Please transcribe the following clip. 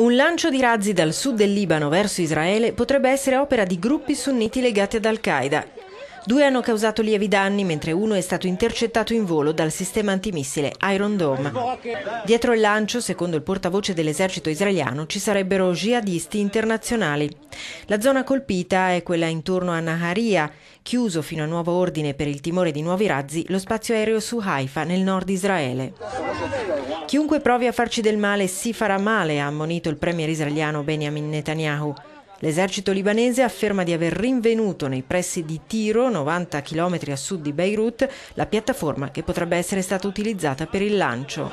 Un lancio di razzi dal sud del Libano verso Israele potrebbe essere opera di gruppi sunniti legati ad Al-Qaeda Due hanno causato lievi danni, mentre uno è stato intercettato in volo dal sistema antimissile Iron Dome. Dietro il lancio, secondo il portavoce dell'esercito israeliano, ci sarebbero jihadisti internazionali. La zona colpita è quella intorno a Naharia, chiuso fino a nuovo ordine per il timore di nuovi razzi, lo spazio aereo su Haifa, nel nord Israele. Chiunque provi a farci del male si farà male, ha ammonito il premier israeliano Benjamin Netanyahu. L'esercito libanese afferma di aver rinvenuto nei pressi di Tiro, 90 km a sud di Beirut, la piattaforma che potrebbe essere stata utilizzata per il lancio.